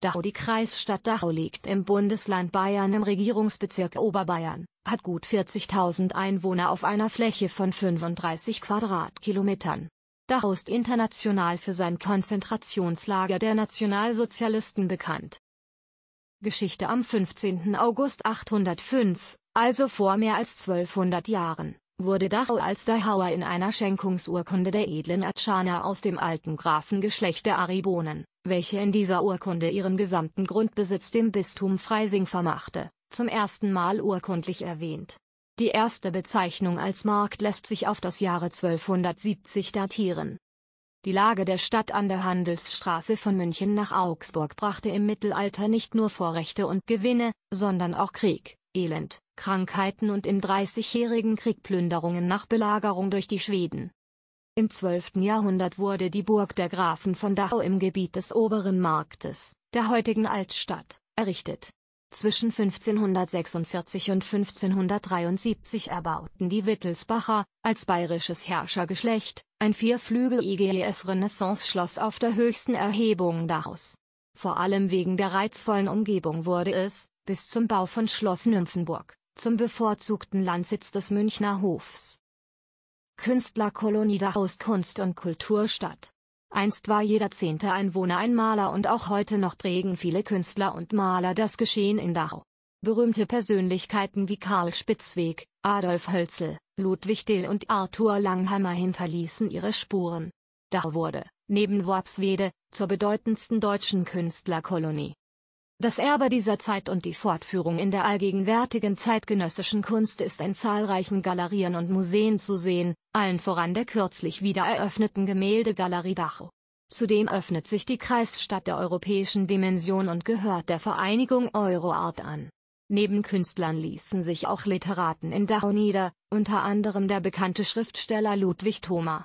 Dachau Die Kreisstadt Dachau liegt im Bundesland Bayern im Regierungsbezirk Oberbayern, hat gut 40.000 Einwohner auf einer Fläche von 35 Quadratkilometern. Dachau ist international für sein Konzentrationslager der Nationalsozialisten bekannt. Geschichte Am 15. August 805, also vor mehr als 1200 Jahren, wurde Dachau als Dachauer in einer Schenkungsurkunde der edlen Atschana aus dem alten Grafengeschlecht der Aribonen, welche in dieser Urkunde ihren gesamten Grundbesitz dem Bistum Freising vermachte, zum ersten Mal urkundlich erwähnt. Die erste Bezeichnung als Markt lässt sich auf das Jahre 1270 datieren. Die Lage der Stadt an der Handelsstraße von München nach Augsburg brachte im Mittelalter nicht nur Vorrechte und Gewinne, sondern auch Krieg. Elend, Krankheiten und im Dreißigjährigen Krieg Plünderungen nach Belagerung durch die Schweden. Im 12. Jahrhundert wurde die Burg der Grafen von Dachau im Gebiet des oberen Marktes, der heutigen Altstadt, errichtet. Zwischen 1546 und 1573 erbauten die Wittelsbacher, als bayerisches Herrschergeschlecht, ein vierflügel vierflügeliges Renaissance-Schloss auf der höchsten Erhebung Dachaus. Vor allem wegen der reizvollen Umgebung wurde es, bis zum Bau von Schloss Nymphenburg, zum bevorzugten Landsitz des Münchner Hofs. Künstlerkolonie Dachau Kunst- und Kulturstadt. Einst war jeder zehnte Einwohner ein Maler und auch heute noch prägen viele Künstler und Maler das Geschehen in Dachau. Berühmte Persönlichkeiten wie Karl Spitzweg, Adolf Hölzel, Ludwig Dill und Arthur Langheimer hinterließen ihre Spuren. Dachau wurde, neben Worpswede, zur bedeutendsten deutschen Künstlerkolonie. Das Erbe dieser Zeit und die Fortführung in der allgegenwärtigen zeitgenössischen Kunst ist in zahlreichen Galerien und Museen zu sehen, allen voran der kürzlich wieder eröffneten Gemäldegalerie Dachau. Zudem öffnet sich die Kreisstadt der europäischen Dimension und gehört der Vereinigung Euroart an. Neben Künstlern ließen sich auch Literaten in Dachau nieder, unter anderem der bekannte Schriftsteller Ludwig Thoma.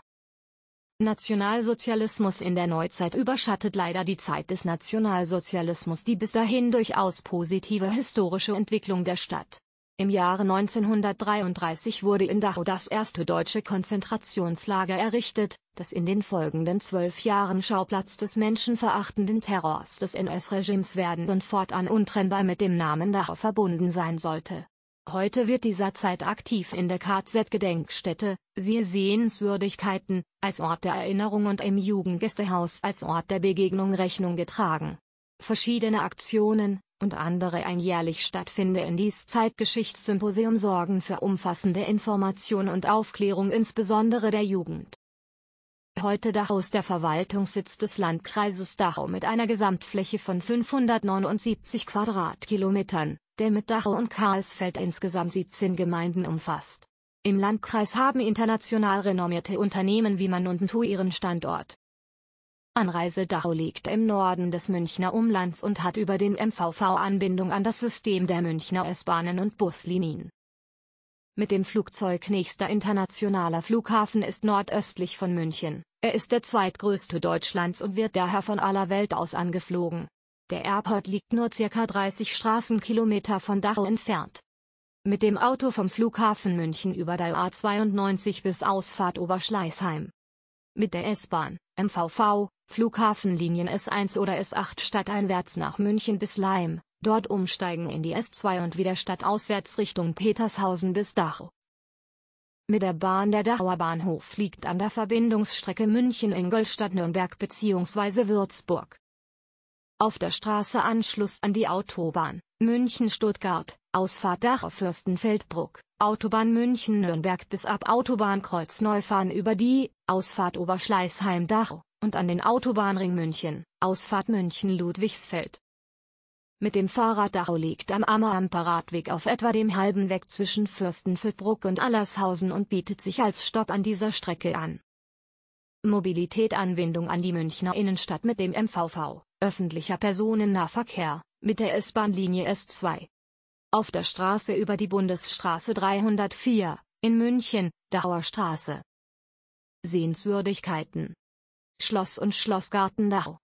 Nationalsozialismus in der Neuzeit überschattet leider die Zeit des Nationalsozialismus die bis dahin durchaus positive historische Entwicklung der Stadt. Im Jahre 1933 wurde in Dachau das erste deutsche Konzentrationslager errichtet, das in den folgenden zwölf Jahren Schauplatz des menschenverachtenden Terrors des NS-Regimes werden und fortan untrennbar mit dem Namen Dachau verbunden sein sollte Heute wird dieser Zeit aktiv in der KZ-Gedenkstätte, siehe Sehenswürdigkeiten, als Ort der Erinnerung und im Jugendgästehaus als Ort der Begegnung Rechnung getragen. Verschiedene Aktionen, und andere einjährlich stattfindende dies Zeitgeschichtssymposium sorgen für umfassende Information und Aufklärung insbesondere der Jugend heute Dachaus der Verwaltungssitz des Landkreises Dachau mit einer Gesamtfläche von 579 Quadratkilometern, der mit Dachau und Karlsfeld insgesamt 17 Gemeinden umfasst. Im Landkreis haben international renommierte Unternehmen wie Mann und Tu ihren Standort. Anreise Dachau liegt im Norden des Münchner Umlands und hat über den MVV Anbindung an das System der Münchner S-Bahnen und Buslinien. Mit dem Flugzeug nächster internationaler Flughafen ist nordöstlich von München. Er ist der zweitgrößte Deutschlands und wird daher von aller Welt aus angeflogen. Der Airport liegt nur ca. 30 Straßenkilometer von Dachau entfernt. Mit dem Auto vom Flughafen München über der A92 bis Ausfahrt Oberschleißheim. Mit der S-Bahn, MVV, Flughafenlinien S1 oder S8 stadteinwärts nach München bis Leim, dort umsteigen in die S2 und wieder stadtauswärts Richtung Petershausen bis Dachau. Mit der Bahn der Dachauer Bahnhof liegt an der Verbindungsstrecke München-Ingolstadt-Nürnberg bzw. Würzburg. Auf der Straße Anschluss an die Autobahn München-Stuttgart, Ausfahrt Dachau Fürstenfeldbruck, Autobahn München-Nürnberg bis ab Autobahnkreuz Neufahren über die Ausfahrt Oberschleißheim-Dachau und an den Autobahnring München, Ausfahrt München-Ludwigsfeld mit dem Fahrrad Dachau liegt am Ammeramper Radweg auf etwa dem halben Weg zwischen Fürstenfeldbruck und Allershausen und bietet sich als Stopp an dieser Strecke an. Mobilität Anbindung an die Münchner Innenstadt mit dem MVV, öffentlicher Personennahverkehr, mit der S-Bahn-Linie S2. Auf der Straße über die Bundesstraße 304, in München, Dachauer Straße. Sehenswürdigkeiten Schloss und Schlossgarten Dachau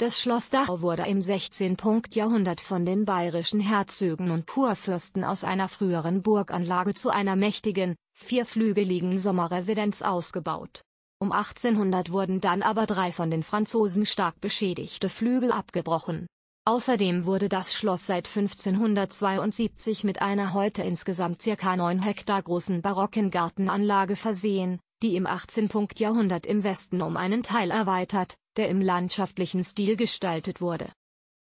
das Schloss Dachau wurde im 16. Jahrhundert von den bayerischen Herzögen und Kurfürsten aus einer früheren Burganlage zu einer mächtigen, vierflügeligen Sommerresidenz ausgebaut. Um 1800 wurden dann aber drei von den Franzosen stark beschädigte Flügel abgebrochen. Außerdem wurde das Schloss seit 1572 mit einer heute insgesamt ca. 9 Hektar großen barocken Gartenanlage versehen, die im 18. Jahrhundert im Westen um einen Teil erweitert, der im landschaftlichen Stil gestaltet wurde.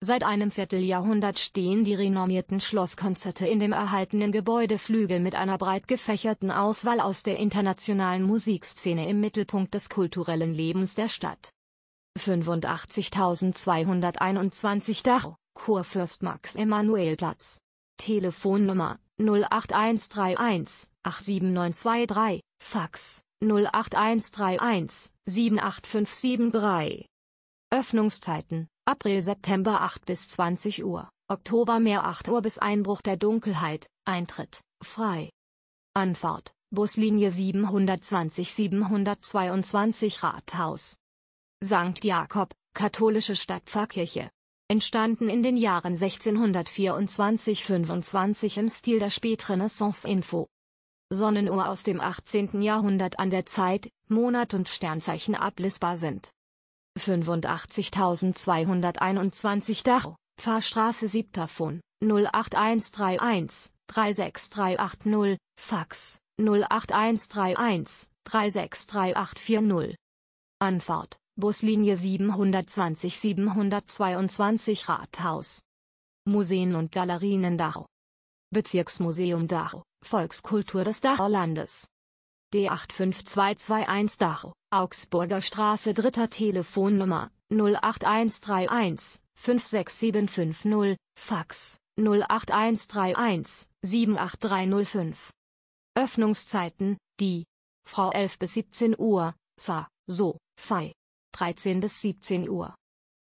Seit einem Vierteljahrhundert stehen die renommierten Schlosskonzerte in dem erhaltenen Gebäudeflügel mit einer breit gefächerten Auswahl aus der internationalen Musikszene im Mittelpunkt des kulturellen Lebens der Stadt. 85.221 Dachau, Kurfürst Max Emanuel Platz. Telefonnummer 08131 87923, Fax 08131 78573. Öffnungszeiten April September 8 bis 20 Uhr, Oktober mehr 8 Uhr bis Einbruch der Dunkelheit, Eintritt, frei. Anfahrt, Buslinie 720-722 Rathaus. St. Jakob, katholische Stadtpfarrkirche. Entstanden in den Jahren 1624-25 im Stil der Spätrenaissance Info. Sonnenuhr aus dem 18. Jahrhundert an der Zeit, Monat und Sternzeichen ablesbar sind. 85.221 Dachau, Fahrstraße 7. von 08131 36380, Fax 08131 36380. Anfahrt, Buslinie 720 722 Rathaus. Museen und Galerien in Dachau. Bezirksmuseum Dachau. Volkskultur des dachau Landes. D85221 Dachau, Augsburger Straße dritter Telefonnummer 08131 56750, Fax 08131 78305. Öffnungszeiten, die Frau 11 bis 17 Uhr, Sa, So, Fei 13 bis 17 Uhr.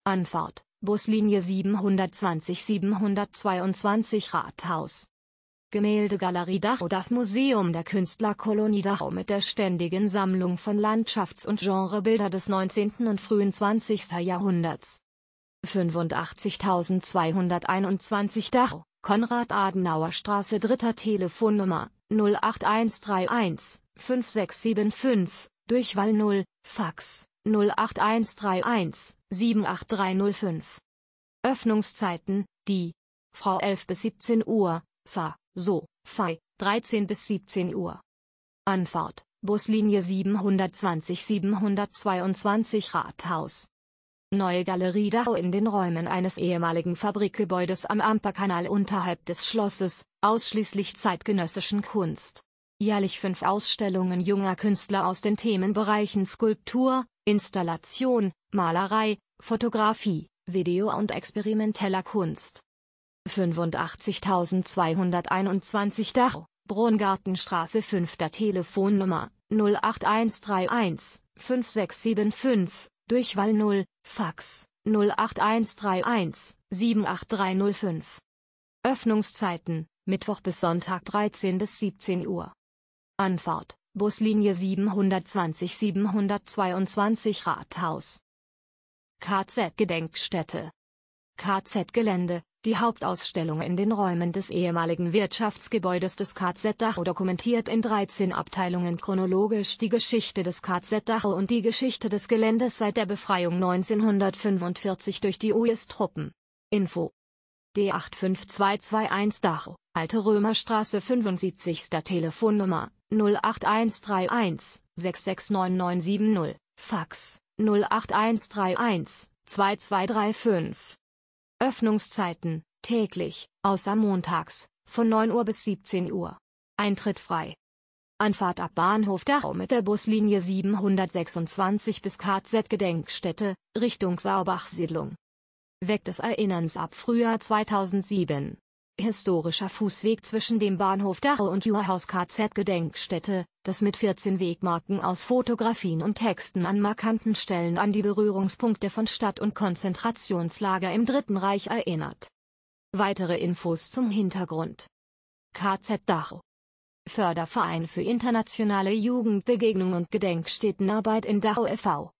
Anfahrt, Buslinie 720 722 Rathaus, Gemäldegalerie Dachau Das Museum der Künstlerkolonie Dachau mit der ständigen Sammlung von Landschafts- und Genrebilder des 19. und frühen 20. Jahrhunderts. 85221 Dachau, Konrad-Adenauer-Straße Dritter Telefonnummer 08131 5675, Durchwahl 0, Fax 08131 78305. Öffnungszeiten, die Frau 11 bis 17 Uhr, Sa. So, Fei, 13 bis 17 Uhr. Anfahrt, Buslinie 720-722 Rathaus. Neue Galerie Dachau in den Räumen eines ehemaligen Fabrikgebäudes am Amperkanal unterhalb des Schlosses, ausschließlich zeitgenössischen Kunst. Jährlich fünf Ausstellungen junger Künstler aus den Themenbereichen Skulptur, Installation, Malerei, Fotografie, Video und experimenteller Kunst. 85221 Dachau, Brongartenstraße 5. Telefonnummer 08131 5675, Durchwall 0, Fax 08131 78305. Öffnungszeiten, Mittwoch bis Sonntag 13 bis 17 Uhr. Anfahrt, Buslinie 720 722 Rathaus. KZ-Gedenkstätte KZ-Gelände, die Hauptausstellung in den Räumen des ehemaligen Wirtschaftsgebäudes des KZ Dachau dokumentiert in 13 Abteilungen chronologisch die Geschichte des KZ Dachau und die Geschichte des Geländes seit der Befreiung 1945 durch die US-Truppen. Info D85221 Dachau, Alte Römerstraße 75. Telefonnummer 08131 669970, Fax 08131 2235 Öffnungszeiten, täglich, außer montags, von 9 Uhr bis 17 Uhr. Eintritt frei. Anfahrt ab Bahnhof Dachau mit der Buslinie 726 bis KZ-Gedenkstätte, Richtung Saubach-Siedlung. Weg des Erinnerns ab Frühjahr 2007 Historischer Fußweg zwischen dem Bahnhof Dachau und Juhaus KZ-Gedenkstätte, das mit 14 Wegmarken aus Fotografien und Texten an markanten Stellen an die Berührungspunkte von Stadt- und Konzentrationslager im Dritten Reich erinnert. Weitere Infos zum Hintergrund. KZ Dachau Förderverein für internationale Jugendbegegnung und Gedenkstättenarbeit in Dachau e.V.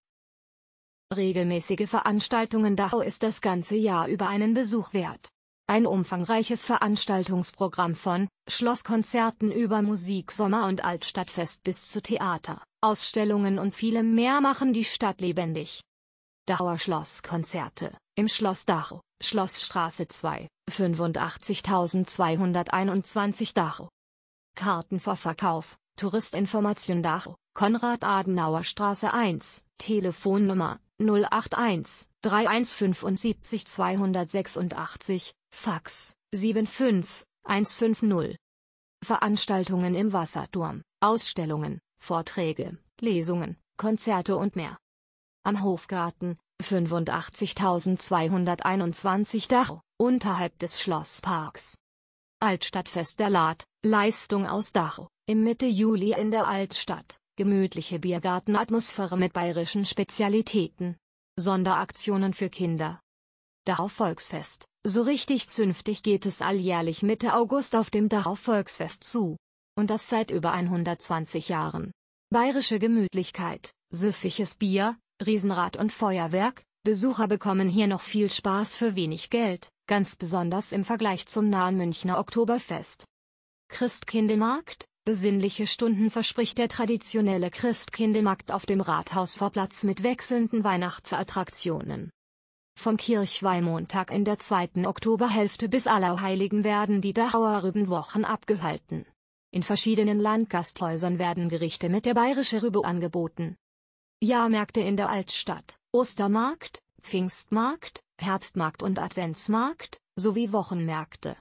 Regelmäßige Veranstaltungen Dachau ist das ganze Jahr über einen Besuch wert. Ein umfangreiches Veranstaltungsprogramm von Schlosskonzerten über Musiksommer und Altstadtfest bis zu Theater, Ausstellungen und vielem mehr machen die Stadt lebendig. Dachauer Schlosskonzerte im Schloss Dachau, Schlossstraße 2, 85221 Dachau. Karten vor Verkauf, Touristinformation Dachau, Konrad-Adenauer-Straße 1, Telefonnummer 081 3175 286 Fax 75150. Veranstaltungen im Wasserturm, Ausstellungen, Vorträge, Lesungen, Konzerte und mehr. Am Hofgarten 85221 Dach, unterhalb des Schlossparks. Altstadtfest der Lad, Leistung aus Dachau, im Mitte Juli in der Altstadt, gemütliche Biergartenatmosphäre mit bayerischen Spezialitäten. Sonderaktionen für Kinder. Dachau Volksfest, so richtig zünftig geht es alljährlich Mitte August auf dem Dachau Volksfest zu. Und das seit über 120 Jahren. Bayerische Gemütlichkeit, süffiges Bier, Riesenrad und Feuerwerk, Besucher bekommen hier noch viel Spaß für wenig Geld, ganz besonders im Vergleich zum nahen Münchner Oktoberfest. Christkindemarkt, besinnliche Stunden verspricht der traditionelle Christkindemarkt auf dem Rathausvorplatz mit wechselnden Weihnachtsattraktionen. Vom Kirchweihmontag in der zweiten Oktoberhälfte bis Allerheiligen werden die Dachauer Rübenwochen abgehalten. In verschiedenen Landgasthäusern werden Gerichte mit der bayerischen Rübe angeboten. Jahrmärkte in der Altstadt, Ostermarkt, Pfingstmarkt, Herbstmarkt und Adventsmarkt, sowie Wochenmärkte.